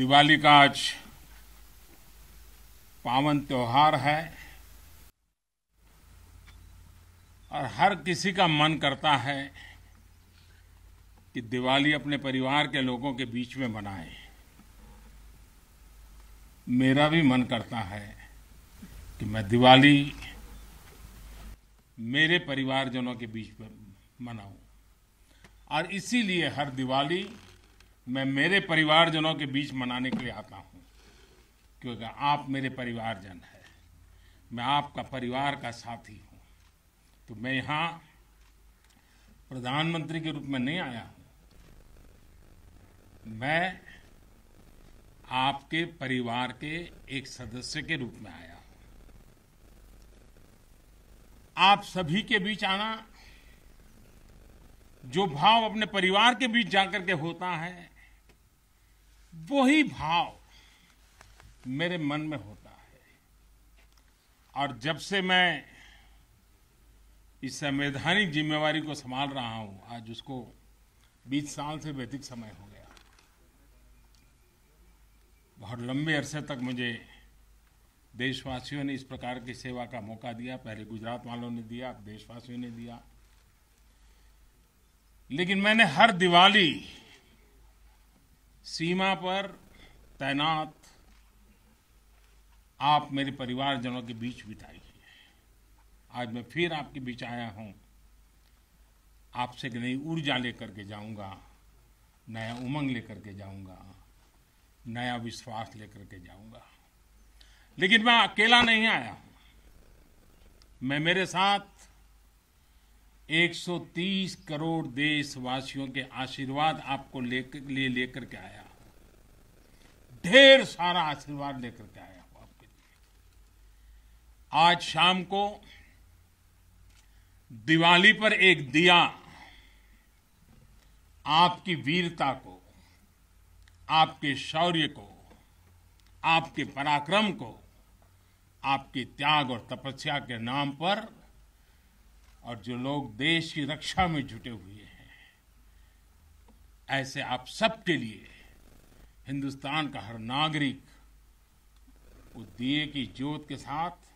दिवाली का आज पावन त्योहार है और हर किसी का मन करता है कि दिवाली अपने परिवार के लोगों के बीच में मनाए मेरा भी मन करता है कि मैं दिवाली मेरे परिवारजनों के बीच में मनाऊं और इसीलिए हर दिवाली मैं मेरे परिवारजनों के बीच मनाने के लिए आता हूँ क्योंकि आप मेरे परिवारजन हैं मैं आपका परिवार का साथी हूँ तो मैं यहाँ प्रधानमंत्री के रूप में नहीं आया हूँ मैं आपके परिवार के एक सदस्य के रूप में आया हूँ आप सभी के बीच आना जो भाव अपने परिवार के बीच जाकर के होता है वो ही भाव मेरे मन में होता है और जब से मैं इस संवैधानिक जिम्मेवारी को संभाल रहा हूं आज उसको 20 साल से व्यतीत समय हो गया बहुत लंबे अरसे तक मुझे देशवासियों ने इस प्रकार की सेवा का मौका दिया पहले गुजरात वालों ने दिया अब देशवासियों ने दिया लेकिन मैंने हर दिवाली सीमा पर तैनात आप मेरे परिवारजनों के बीच बिताई है आज मैं फिर आपके बीच आया हूँ आपसे एक नई ऊर्जा लेकर के जाऊँगा नया उमंग लेकर के जाऊँगा नया विश्वास लेकर के जाऊँगा लेकिन मैं अकेला नहीं आया हूँ मैं मेरे साथ 130 करोड़ देशवासियों के आशीर्वाद आपको लेकर लिए लेकर के आया ढेर सारा आशीर्वाद लेकर के आया हूं आपके लिए आज शाम को दिवाली पर एक दिया आपकी वीरता को आपके शौर्य को आपके पराक्रम को आपके त्याग और तपस्या के नाम पर और जो लोग देश की रक्षा में जुटे हुए हैं ऐसे आप सबके लिए हिंदुस्तान का हर नागरिक उस दिए की जोत के साथ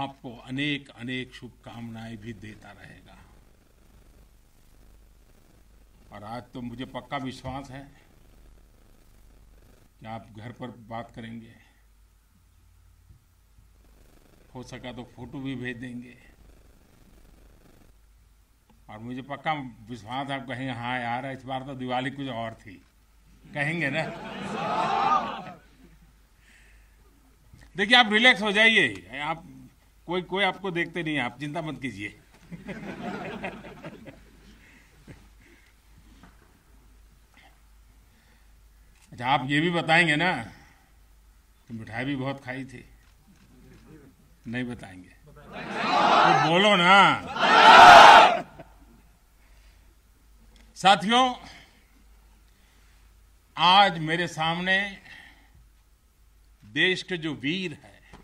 आपको अनेक अनेक शुभकामनाएं भी देता रहेगा और आज तो मुझे पक्का विश्वास है कि आप घर पर बात करेंगे हो सका तो फोटो भी भेज देंगे और मुझे पक्का विश्वास आप कहेंगे हाँ यार इस बार तो दिवाली कुछ और थी कहेंगे ना देखिए आप रिलैक्स हो जाइए आप कोई कोई आपको देखते नहीं आप चिंता मत कीजिए अच्छा आप ये भी बताएंगे ना कि मिठाई भी बहुत खाई थी नहीं बताएंगे तो बोलो ना साथियों आज मेरे सामने देश के जो वीर हैं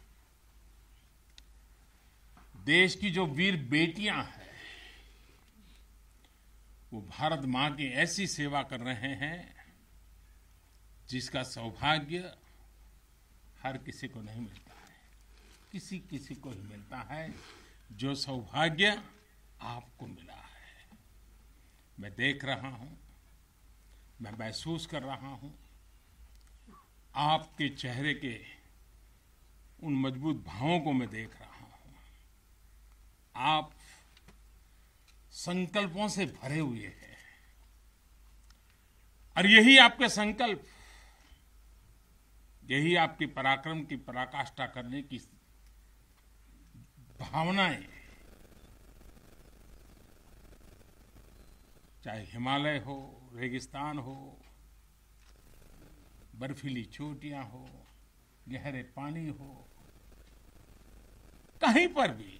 देश की जो वीर बेटियां हैं वो भारत मां की ऐसी सेवा कर रहे हैं जिसका सौभाग्य हर किसी को नहीं मिलता है किसी किसी को ही मिलता है जो सौभाग्य आपको मिला है मैं देख रहा हूं मैं महसूस कर रहा हूं आपके चेहरे के उन मजबूत भावों को मैं देख रहा हूं आप संकल्पों से भरे हुए हैं और यही आपके संकल्प यही आपके पराक्रम की पराकाष्ठा करने की भावनाएं चाहे हिमालय हो रेगिस्तान हो बर्फीली चोटियां हो गहरे पानी हो कहीं पर भी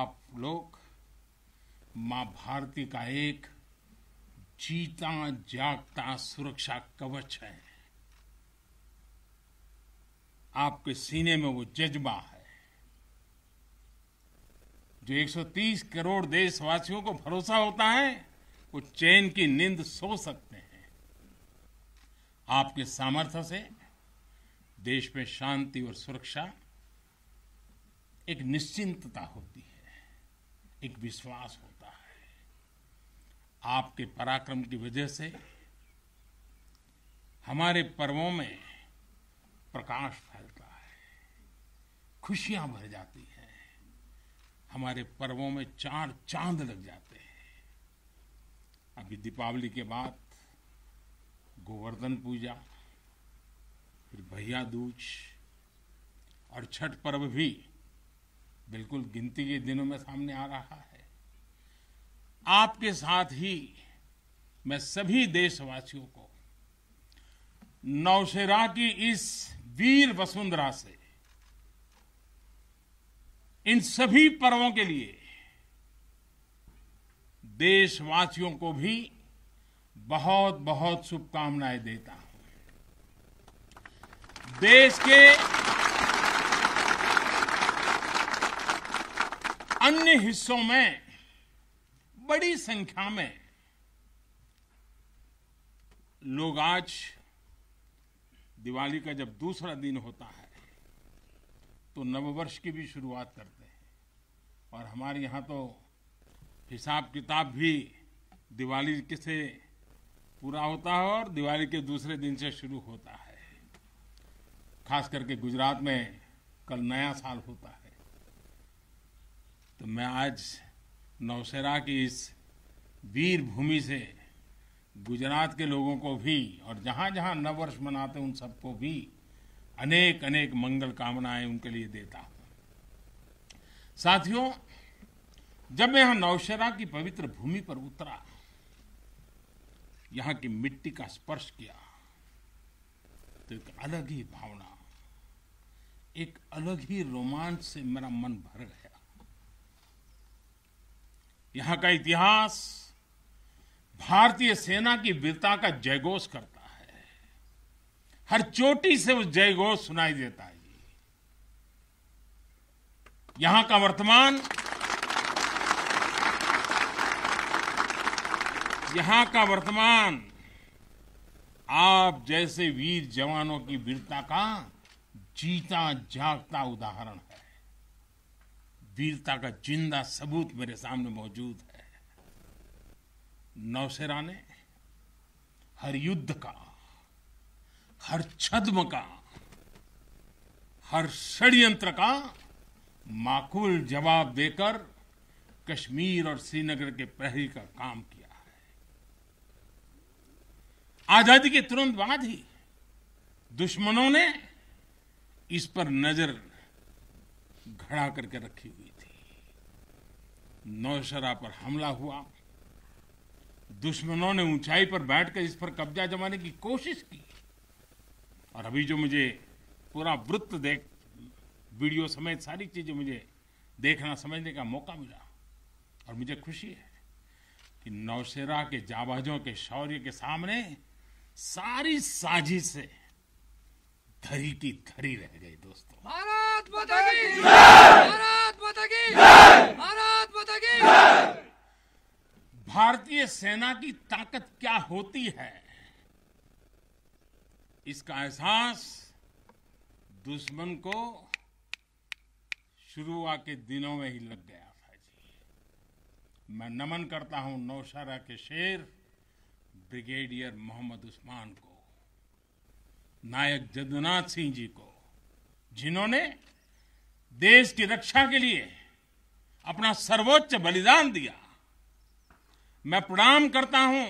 आप लोग मां भारती का एक जीता जागता सुरक्षा कवच है आपके सीने में वो जज्बा है जो 130 करोड़ देशवासियों को भरोसा होता है वो चैन की नींद सो सकते हैं आपके सामर्थ्य से देश में शांति और सुरक्षा एक निश्चिंतता होती है एक विश्वास होता है आपके पराक्रम की वजह से हमारे पर्वों में प्रकाश फैलता है खुशियां भर जाती है हमारे पर्वों में चार चांद लग जाते हैं अभी दीपावली के बाद गोवर्धन पूजा फिर भैया दूज और छठ पर्व भी बिल्कुल गिनती के दिनों में सामने आ रहा है आपके साथ ही मैं सभी देशवासियों को नौशेरा की इस वीर वसुंधरा से इन सभी पर्वों के लिए देशवासियों को भी बहुत बहुत शुभकामनाएं देता हूं देश के अन्य हिस्सों में बड़ी संख्या में लोग आज दिवाली का जब दूसरा दिन होता है तो नववर्ष की भी शुरुआत करते और हमारे यहाँ तो हिसाब किताब भी दिवाली के से पूरा होता है और दिवाली के दूसरे दिन से शुरू होता है खास करके गुजरात में कल नया साल होता है तो मैं आज नौसेरा की इस वीर भूमि से गुजरात के लोगों को भी और जहाँ जहाँ नववर्ष मनाते उन सबको भी अनेक अनेक मंगल कामनाएं उनके लिए देता हूँ साथियों जब मैं यहां नौशेरा की पवित्र भूमि पर उतरा यहां की मिट्टी का स्पर्श किया तो एक अलग ही भावना एक अलग ही रोमांच से मेरा मन भर गया यहां का इतिहास भारतीय सेना की वीरता का जयघोष करता है हर चोटी से उस जयघोष सुनाई देता है यहां का वर्तमान यहां का वर्तमान आप जैसे वीर जवानों की वीरता का जीता जागता उदाहरण है वीरता का जिंदा सबूत मेरे सामने मौजूद है नौसेरा ने हर युद्ध का हर छद्म का हर षड्यंत्र का माकूल जवाब देकर कश्मीर और श्रीनगर के प्रहरी का काम किया है आजादी के तुरंत बाद ही दुश्मनों ने इस पर नजर घड़ा करके रखी हुई थी नौशरा पर हमला हुआ दुश्मनों ने ऊंचाई पर बैठकर इस पर कब्जा जमाने की कोशिश की और अभी जो मुझे पूरा वृत्त देख वीडियो समेत सारी चीज़ें मुझे देखना समझने का मौका मिला और मुझे खुशी है कि नौशेरा के जाबाजों के शौर्य के सामने सारी साजिश से धरी की धरी रह गई दोस्तों भारत भारत भारत भारतीय सेना की ताकत क्या होती है इसका एहसास दुश्मन को शुरुआत के दिनों में ही लग गया था जी मैं नमन करता हूं नौशहरा के शेर ब्रिगेडियर मोहम्मद उस्मान को नायक जदुनाथ सिंह जी को जिन्होंने देश की रक्षा के लिए अपना सर्वोच्च बलिदान दिया मैं प्रणाम करता हूं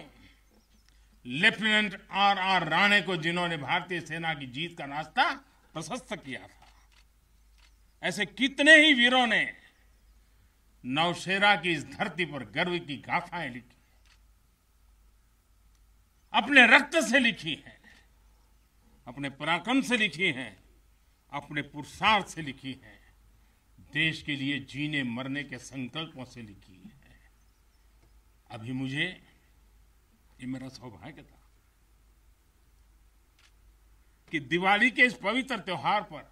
लेफ्टिनेंट आर आर राणे को जिन्होंने भारतीय सेना की जीत का रास्ता प्रशस्त किया था ऐसे कितने ही वीरों ने नौशेरा की इस धरती पर गर्व की गाथाएं लिखी अपने रक्त से लिखी है अपने पराक्रम से लिखी है अपने पुरुषार्थ से लिखी है देश के लिए जीने मरने के संकल्पों से लिखी है अभी मुझे ये मेरा सौभाग्य था कि दिवाली के इस पवित्र त्योहार पर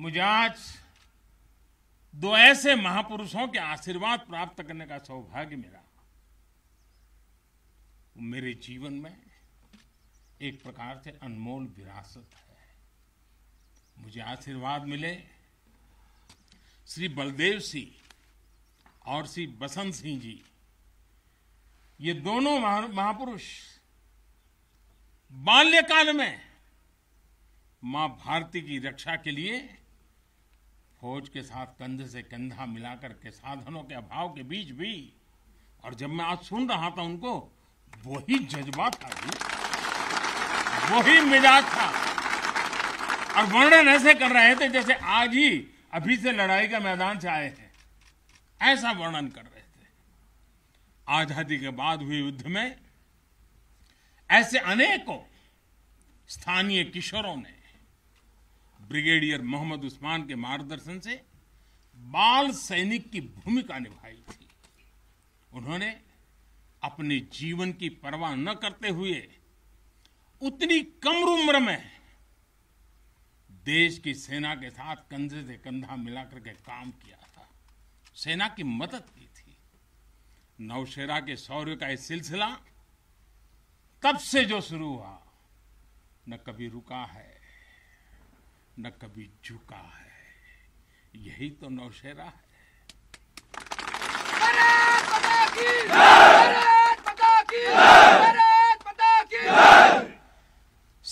मुझे आज दो ऐसे महापुरुषों के आशीर्वाद प्राप्त करने का सौभाग्य मिला मेरे जीवन में एक प्रकार से अनमोल विरासत है मुझे आशीर्वाद मिले श्री बलदेव सिंह और श्री बसंत सिंह जी ये दोनों महापुरुष बाल्यकाल में मां भारती की रक्षा के लिए फौज के साथ कंधे से कंधा मिलाकर के साधनों के अभाव के बीच भी और जब मैं आज सुन रहा था उनको वही जज्बा था जी वही मिजाज था और वर्णन ऐसे कर रहे थे जैसे आज ही अभी से लड़ाई के मैदान से आए हैं ऐसा वर्णन कर रहे थे आजादी के बाद हुए युद्ध में ऐसे अनेकों स्थानीय किशोरों ने ब्रिगेडियर मोहम्मद उस्मान के मार्गदर्शन से बाल सैनिक की भूमिका निभाई थी उन्होंने अपने जीवन की परवाह न करते हुए उतनी कम उम्र में देश की सेना के साथ कंधे से कंधा मिलाकर के काम किया था सेना की मदद की थी नौशेरा के शौर्य का यह सिलसिला तब से जो शुरू हुआ न कभी रुका है न कभी झुका है यही तो नौशेरा है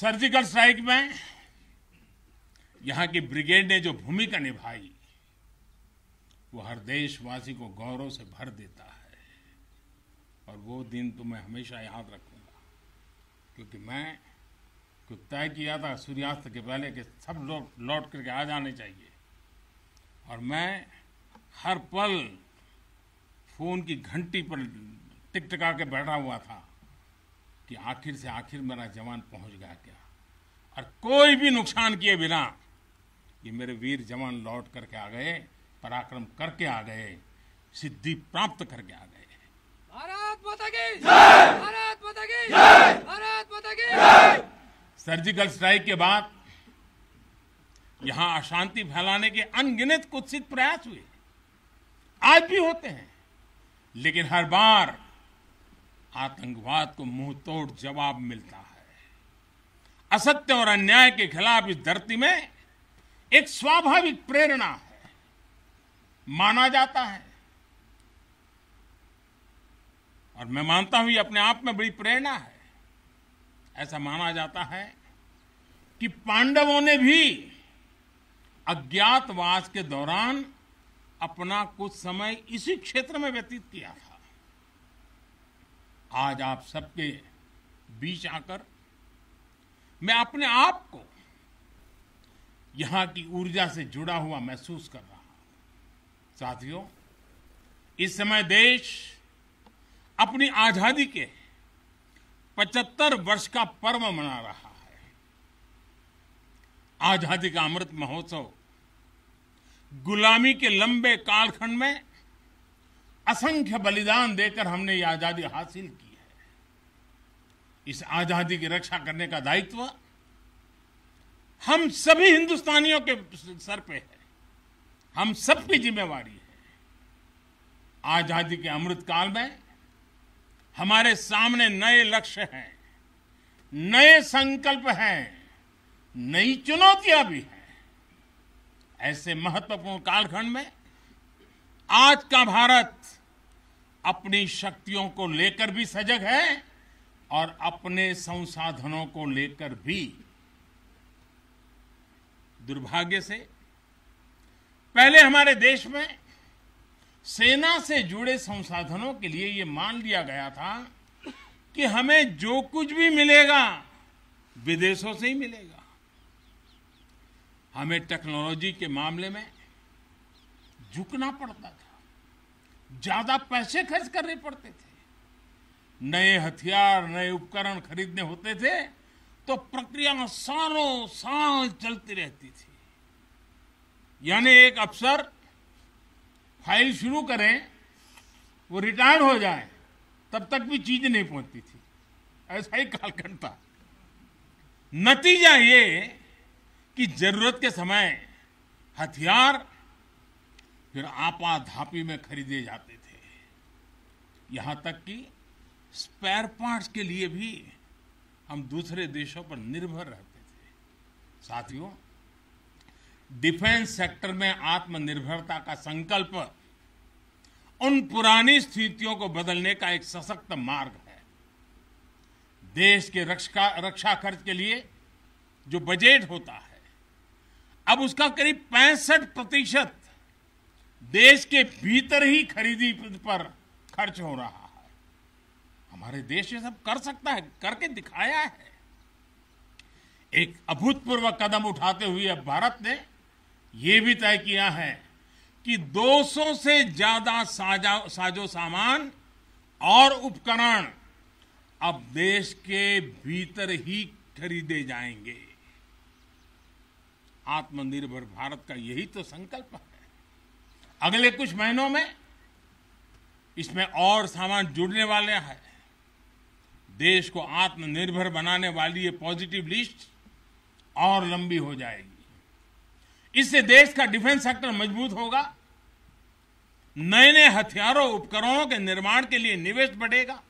सर्जिकल स्ट्राइक में यहां की ब्रिगेड ने जो भूमिका निभाई वो हर देशवासी को गौरव से भर देता है और वो दिन तो मैं हमेशा याद रखूंगा क्योंकि मैं जो तय किया था सूर्यास्त के पहले कि सब लोग लौट करके आ जाने चाहिए और मैं हर पल फ़ोन की घंटी पर टिका के बैठा हुआ था कि आखिर से आखिर मेरा जवान पहुंच गया क्या और कोई भी नुकसान किए बिना ये मेरे वीर जवान लौट करके आ गए पराक्रम करके आ गए सिद्धि प्राप्त करके आ गए भारत माता की भारत माता की भारत माता की सर्जिकल स्ट्राइक के बाद यहां अशांति फैलाने के अनगिनत कुत्सित प्रयास हुए आज भी होते हैं लेकिन हर बार आतंकवाद को मुंह तोड़ जवाब मिलता है असत्य और अन्याय के खिलाफ इस धरती में एक स्वाभाविक प्रेरणा है माना जाता है और मैं मानता हूं ये अपने आप में बड़ी प्रेरणा है ऐसा माना जाता है कि पांडवों ने भी अज्ञातवास के दौरान अपना कुछ समय इसी क्षेत्र में व्यतीत किया था आज आप सबके बीच आकर मैं अपने आप को यहां की ऊर्जा से जुड़ा हुआ महसूस कर रहा हूं साथियों इस समय देश अपनी आजादी के पचहत्तर वर्ष का पर्व मना रहा है आजादी का अमृत महोत्सव गुलामी के लंबे कालखंड में असंख्य बलिदान देकर हमने ये आजादी हासिल की है इस आजादी की रक्षा करने का दायित्व हम सभी हिंदुस्तानियों के सर पे है हम सबकी जिम्मेवारी है आजादी के अमृत काल में हमारे सामने नए लक्ष्य हैं नए संकल्प हैं नई चुनौतियां भी हैं ऐसे महत्वपूर्ण कालखंड में आज का भारत अपनी शक्तियों को लेकर भी सजग है और अपने संसाधनों को लेकर भी दुर्भाग्य से पहले हमारे देश में सेना से जुड़े संसाधनों के लिए ये मान लिया गया था कि हमें जो कुछ भी मिलेगा विदेशों से ही मिलेगा हमें टेक्नोलॉजी के मामले में झुकना पड़ता था ज्यादा पैसे खर्च करने पड़ते थे नए हथियार नए उपकरण खरीदने होते थे तो प्रक्रिया सालों साल चलती रहती थी यानी एक अफसर फाइल शुरू करें वो रिटायर हो जाए तब तक भी चीज नहीं पहुंचती थी ऐसा ही कालखंड था नतीजा ये कि जरूरत के समय हथियार फिर आपाधापी में खरीदे जाते थे यहां तक कि स्पेयर पार्ट्स के लिए भी हम दूसरे देशों पर निर्भर रहते थे साथियों डिफेंस सेक्टर में आत्मनिर्भरता का संकल्प उन पुरानी स्थितियों को बदलने का एक सशक्त मार्ग है देश के रक्षा रक्षा खर्च के लिए जो बजट होता है अब उसका करीब पैंसठ प्रतिशत देश के भीतर ही खरीदी पर खर्च हो रहा है हमारे देश ये सब कर सकता है करके दिखाया है एक अभूतपूर्व कदम उठाते हुए अब भारत ने ये भी तय किया है कि 200 से ज्यादा साजा साजो सामान और उपकरण अब देश के भीतर ही खरीदे जाएंगे आत्मनिर्भर भारत का यही तो संकल्प है अगले कुछ महीनों में इसमें और सामान जुड़ने वाले हैं देश को आत्मनिर्भर बनाने वाली ये पॉजिटिव लिस्ट और लंबी हो जाएगी इससे देश का डिफेंस सेक्टर मजबूत होगा नए नए हथियारों उपकरणों के निर्माण के लिए निवेश बढ़ेगा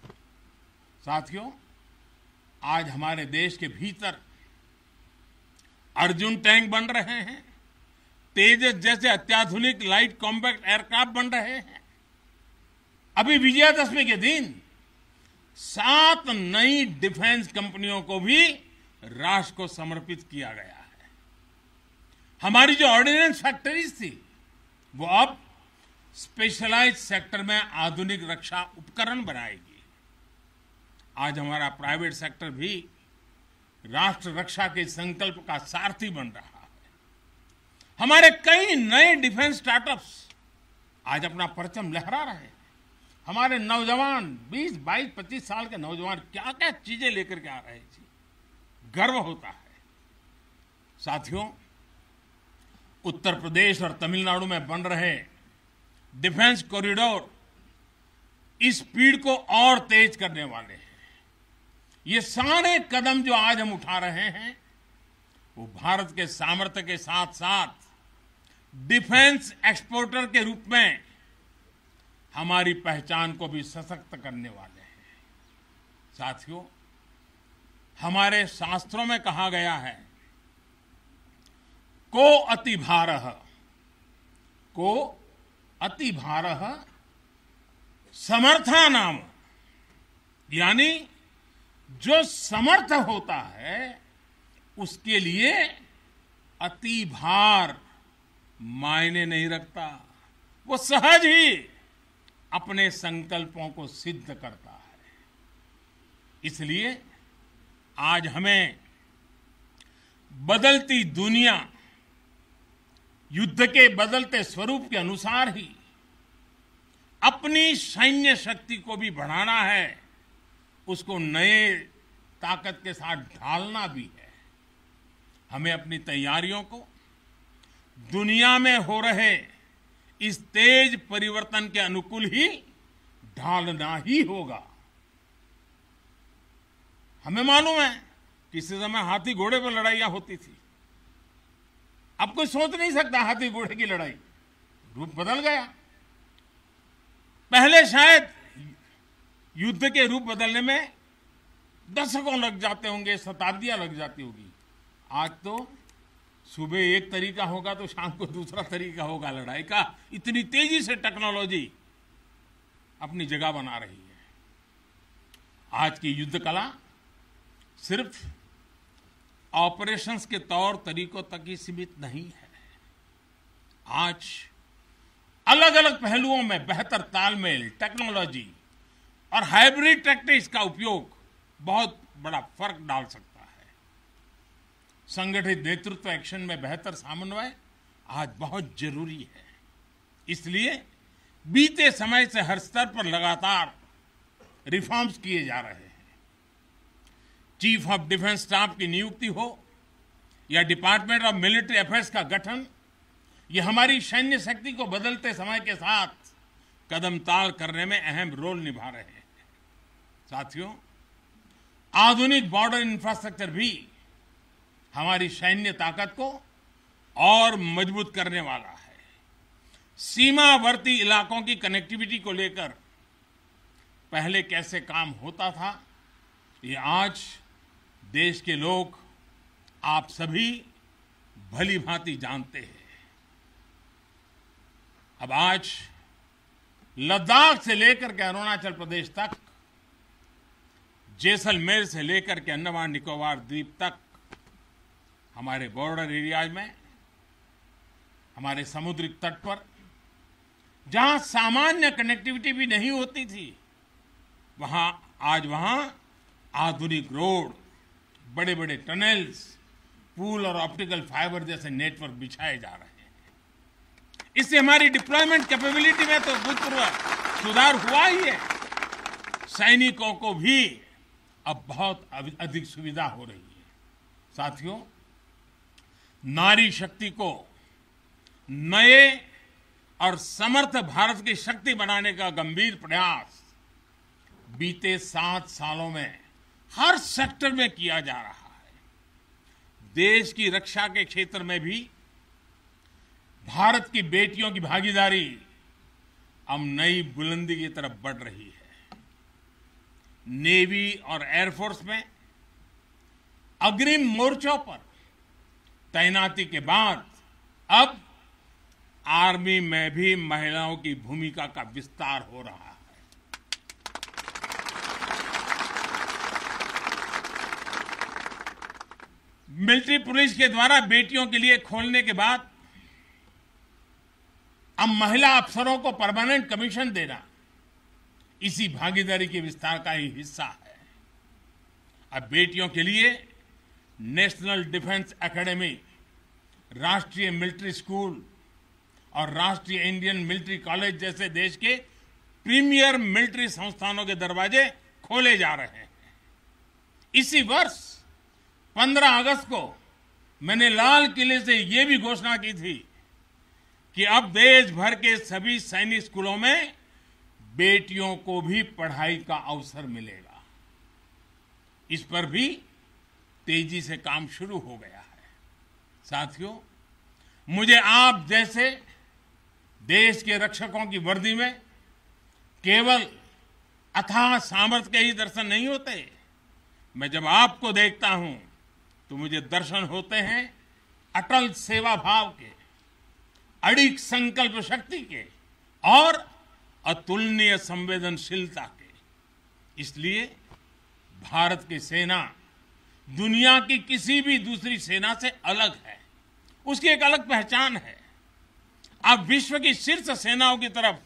साथियों आज हमारे देश के भीतर अर्जुन टैंक बन रहे हैं तेजस जैसे अत्याधुनिक लाइट कॉम्पैक्ट एयरक्राफ्ट बन रहे हैं अभी विजयादशमी के दिन सात नई डिफेंस कंपनियों को भी राष्ट्र को समर्पित किया गया हमारी जो ऑर्डिनेंस फैक्ट्रीज थी वो अब स्पेशलाइज सेक्टर में आधुनिक रक्षा उपकरण बनाएगी आज हमारा प्राइवेट सेक्टर भी राष्ट्र रक्षा के संकल्प का सारथी बन रहा है हमारे कई नए डिफेंस स्टार्टअप्स आज अपना परचम लहरा रहे हैं हमारे नौजवान 20, 22, 25 साल के नौजवान क्या क्या चीजें लेकर के आ रहे थे गर्व होता है साथियों उत्तर प्रदेश और तमिलनाडु में बन रहे डिफेंस कॉरिडोर इस स्पीड को और तेज करने वाले हैं ये सारे कदम जो आज हम उठा रहे हैं वो भारत के सामर्थ्य के साथ साथ डिफेंस एक्सपोर्टर के रूप में हमारी पहचान को भी सशक्त करने वाले हैं साथियों हमारे शास्त्रों में कहा गया है को अति भार को अति भार समर्था नाम यानी जो समर्थ होता है उसके लिए अति भार मायने नहीं रखता वो सहज ही अपने संकल्पों को सिद्ध करता है इसलिए आज हमें बदलती दुनिया युद्ध के बदलते स्वरूप के अनुसार ही अपनी सैन्य शक्ति को भी बढ़ाना है उसको नए ताकत के साथ ढालना भी है हमें अपनी तैयारियों को दुनिया में हो रहे इस तेज परिवर्तन के अनुकूल ही ढालना ही होगा हमें मालूम है किसी समय हाथी घोड़े पर लड़ाइयां होती थी अब कोई सोच नहीं सकता हाथी घोड़े की लड़ाई रूप बदल गया पहले शायद युद्ध के रूप बदलने में दशकों लग जाते होंगे शताब्दियां लग जाती होगी आज तो सुबह एक तरीका होगा तो शाम को दूसरा तरीका होगा लड़ाई का इतनी तेजी से टेक्नोलॉजी अपनी जगह बना रही है आज की युद्ध कला सिर्फ ऑपरेशंस के तौर तरीकों तक ही सीमित नहीं है आज अलग अलग पहलुओं में बेहतर तालमेल टेक्नोलॉजी और हाइब्रिड टेक्टिक्स का उपयोग बहुत बड़ा फर्क डाल सकता है संगठित नेतृत्व एक्शन में बेहतर समन्वय आज बहुत जरूरी है इसलिए बीते समय से हर स्तर पर लगातार रिफॉर्म्स किए जा रहे हैं चीफ ऑफ डिफेंस स्टाफ की नियुक्ति हो या डिपार्टमेंट ऑफ मिलिट्री अफेयर्स का गठन ये हमारी सैन्य शक्ति को बदलते समय के साथ कदम ताल करने में अहम रोल निभा रहे हैं साथियों आधुनिक बॉर्डर इंफ्रास्ट्रक्चर भी हमारी सैन्य ताकत को और मजबूत करने वाला है सीमावर्ती इलाकों की कनेक्टिविटी को लेकर पहले कैसे काम होता था ये आज देश के लोग आप सभी भली भांति जानते हैं अब आज लद्दाख से लेकर के अरुणाचल प्रदेश तक जैसलमेर से लेकर के अंडमान निकोबार द्वीप तक हमारे बॉर्डर एरियाज में हमारे समुद्री तट पर जहां सामान्य कनेक्टिविटी भी नहीं होती थी वहां आज वहां आधुनिक रोड बड़े बड़े टनल्स पुल और ऑप्टिकल फाइबर जैसे नेटवर्क बिछाए जा रहे हैं इससे हमारी डिप्लॉयमेंट कैपेबिलिटी में तो भूतपूर्व सुधार हुआ ही है सैनिकों को भी अब बहुत अधिक सुविधा हो रही है साथियों नारी शक्ति को नए और समर्थ भारत की शक्ति बनाने का गंभीर प्रयास बीते सात सालों में हर सेक्टर में किया जा रहा है देश की रक्षा के क्षेत्र में भी भारत की बेटियों की भागीदारी अब नई बुलंदी की तरफ बढ़ रही है नेवी और एयरफोर्स में अग्रिम मोर्चों पर तैनाती के बाद अब आर्मी में भी महिलाओं की भूमिका का विस्तार हो रहा है मिलिट्री पुलिस के द्वारा बेटियों के लिए खोलने के बाद अब महिला अफसरों को परमानेंट कमीशन देना इसी भागीदारी के विस्तार का ही हिस्सा है अब बेटियों के लिए नेशनल डिफेंस एकेडमी राष्ट्रीय मिलिट्री स्कूल और राष्ट्रीय इंडियन मिलिट्री कॉलेज जैसे देश के प्रीमियर मिलिट्री संस्थानों के दरवाजे खोले जा रहे हैं इसी वर्ष 15 अगस्त को मैंने लाल किले से यह भी घोषणा की थी कि अब देश भर के सभी सैनिक स्कूलों में बेटियों को भी पढ़ाई का अवसर मिलेगा इस पर भी तेजी से काम शुरू हो गया है साथियों मुझे आप जैसे देश के रक्षकों की वर्दी में केवल अथाह सामर्थ्य के ही दर्शन नहीं होते मैं जब आपको देखता हूं तो मुझे दर्शन होते हैं अटल सेवा भाव के अड़िक संकल्प शक्ति के और अतुलनीय संवेदनशीलता के इसलिए भारत की सेना दुनिया की किसी भी दूसरी सेना से अलग है उसकी एक अलग पहचान है आप विश्व की शीर्ष सेनाओं की तरफ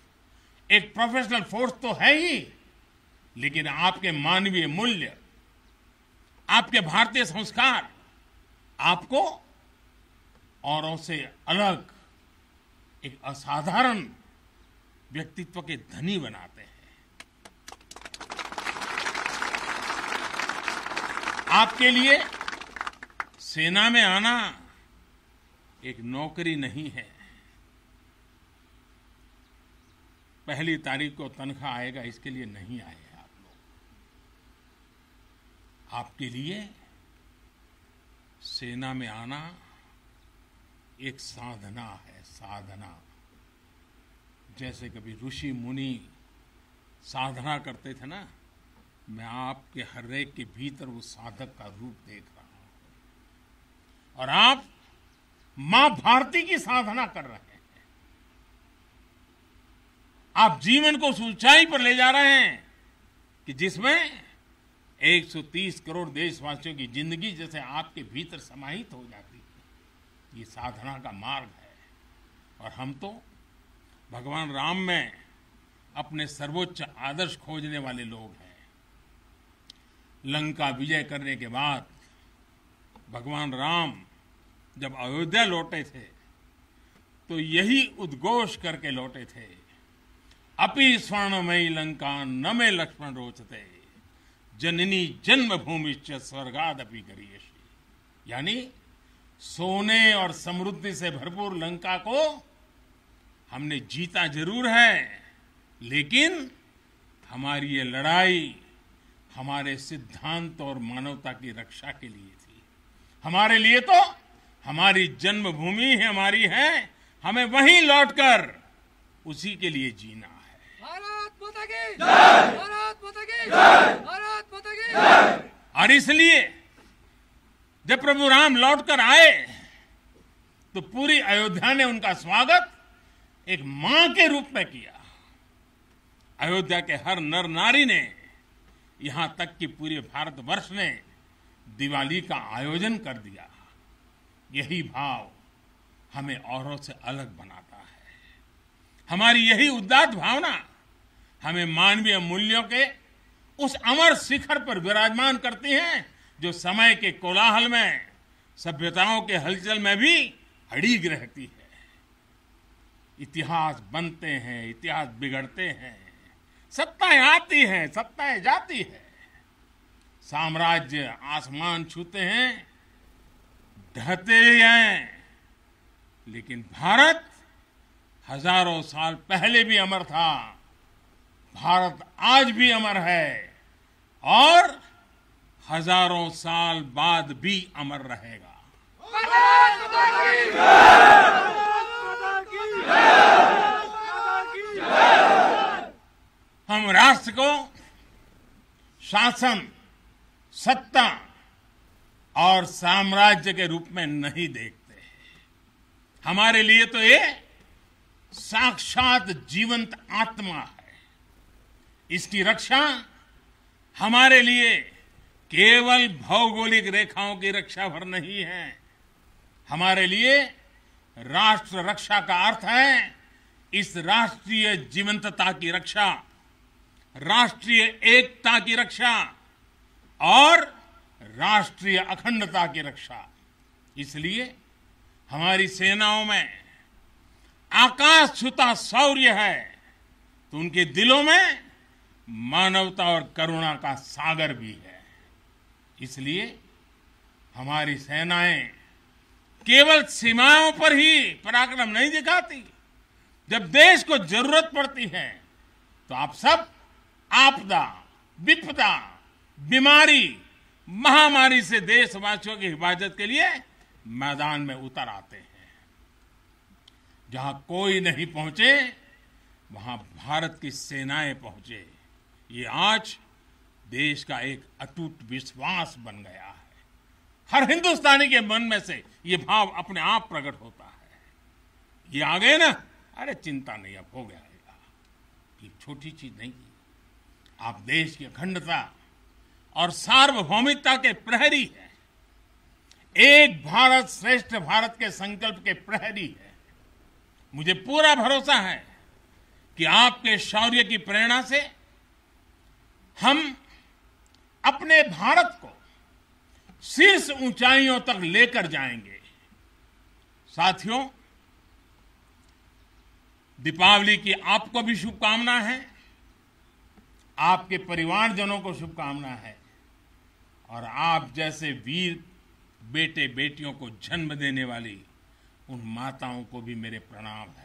एक प्रोफेशनल फोर्स तो है ही लेकिन आपके मानवीय मूल्य आपके भारतीय संस्कार आपको औरों से अलग एक असाधारण व्यक्तित्व के धनी बनाते हैं आपके लिए सेना में आना एक नौकरी नहीं है पहली तारीख को तनख्वाह आएगा इसके लिए नहीं आए आप लोग आपके लिए सेना में आना एक साधना है साधना जैसे कभी ऋषि मुनि साधना करते थे ना मैं आपके हर एक के भीतर वो साधक का रूप देख रहा हूं और आप मां भारती की साधना कर रहे हैं आप जीवन को उस ऊंचाई पर ले जा रहे हैं कि जिसमें 130 करोड़ देशवासियों की जिंदगी जैसे आपके भीतर समाहित हो जाती है ये साधना का मार्ग है और हम तो भगवान राम में अपने सर्वोच्च आदर्श खोजने वाले लोग हैं लंका विजय करने के बाद भगवान राम जब अयोध्या लौटे थे तो यही उद्घोष करके लौटे थे अपि स्वर्णमयी लंका न में लक्ष्मण रोचते जननी जन्मभूमि स्वर्गादपि गरीयसी यानी सोने और समृद्धि से भरपूर लंका को हमने जीता जरूर है लेकिन हमारी ये लड़ाई हमारे सिद्धांत और मानवता की रक्षा के लिए थी हमारे लिए तो हमारी जन्मभूमि ही हमारी है हमें वहीं लौटकर उसी के लिए जीना है भारत माता की जय भारत माता की जय इसलिए जब प्रभु राम लौटकर आए तो पूरी अयोध्या ने उनका स्वागत एक मां के रूप में किया अयोध्या के हर नर नारी ने यहां तक कि पूरे भारतवर्ष ने दिवाली का आयोजन कर दिया यही भाव हमें औरों से अलग बनाता है हमारी यही उदात भावना हमें मानवीय मूल्यों के उस अमर शिखर पर विराजमान करती हैं जो समय के कोलाहल में सभ्यताओं के हलचल में भी अड़ीग रहती है इतिहास बनते हैं इतिहास बिगड़ते हैं सत्ताएं आती हैं सत्ताएं जाती है साम्राज्य आसमान छूते हैं ढहते ही हैं लेकिन भारत हजारों साल पहले भी अमर था भारत आज भी अमर है और हजारों साल बाद भी अमर रहेगा हम राष्ट्र को शासन सत्ता और साम्राज्य के रूप में नहीं देखते हमारे लिए तो ये साक्षात जीवंत आत्मा है इसकी रक्षा हमारे लिए केवल भौगोलिक रेखाओं की रक्षा भर नहीं है हमारे लिए राष्ट्र रक्षा का अर्थ है इस राष्ट्रीय जीवंतता की रक्षा राष्ट्रीय एकता की रक्षा और राष्ट्रीय अखंडता की रक्षा इसलिए हमारी सेनाओं में आकाश छुता शौर्य है तो उनके दिलों में मानवता और करुणा का सागर भी है इसलिए हमारी सेनाएं केवल सीमाओं पर ही पराक्रम नहीं दिखाती जब देश को जरूरत पड़ती है तो आप सब आपदा विपदा बीमारी महामारी से देशवासियों की हिफाजत के लिए मैदान में उतर आते हैं जहां कोई नहीं पहुंचे वहां भारत की सेनाएं पहुंचे ये आज देश का एक अटूट विश्वास बन गया है हर हिंदुस्तानी के मन में से ये भाव अपने आप प्रकट होता है ये आ गए ना अरे चिंता नहीं अब हो गया ये छोटी चीज नहीं आप देश की अखंडता और सार्वभौमिकता के प्रहरी है एक भारत श्रेष्ठ भारत के संकल्प के प्रहरी है मुझे पूरा भरोसा है कि आपके शौर्य की प्रेरणा से हम अपने भारत को शीर्ष ऊंचाइयों तक लेकर जाएंगे साथियों दीपावली की आपको भी शुभकामना है आपके परिवारजनों को शुभकामना है और आप जैसे वीर बेटे बेटियों को जन्म देने वाली उन माताओं को भी मेरे प्रणाम है